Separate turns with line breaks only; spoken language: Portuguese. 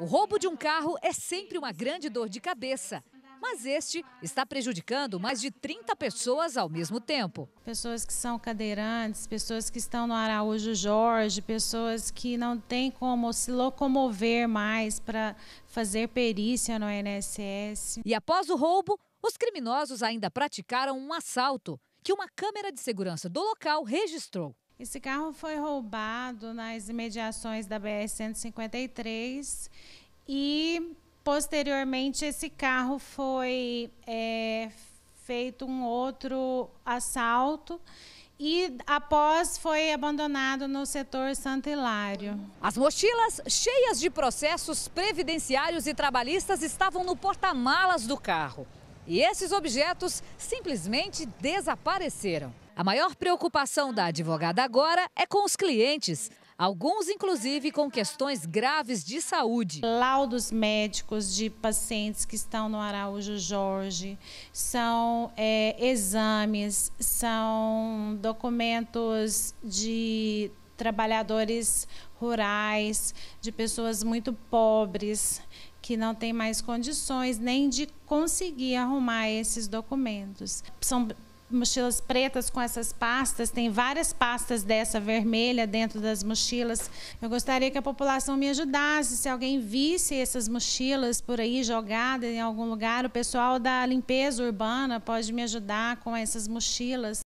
O roubo de um carro é sempre uma grande dor de cabeça, mas este está prejudicando
mais de 30 pessoas ao mesmo tempo. Pessoas que são cadeirantes, pessoas que estão no Araújo Jorge, pessoas que não têm como se locomover mais para fazer perícia no INSS. E após o roubo, os criminosos
ainda praticaram um assalto que uma câmera de segurança do local registrou.
Esse carro foi roubado nas imediações da BR-153 e, posteriormente, esse carro foi é, feito um outro assalto e após foi abandonado no setor Santo Hilário. As mochilas cheias de processos
previdenciários e trabalhistas estavam no porta-malas do carro. E esses objetos simplesmente desapareceram. A maior preocupação da advogada agora é com os clientes. Alguns, inclusive, com questões graves de saúde.
Laudos médicos de pacientes que estão no Araújo Jorge, são é, exames, são documentos de trabalhadores rurais, de pessoas muito pobres, que não têm mais condições nem de conseguir arrumar esses documentos. São mochilas pretas com essas pastas, tem várias pastas dessa vermelha dentro das mochilas. Eu gostaria que a população me ajudasse, se alguém visse essas mochilas por aí jogadas em algum lugar, o pessoal da limpeza urbana pode me ajudar com essas mochilas.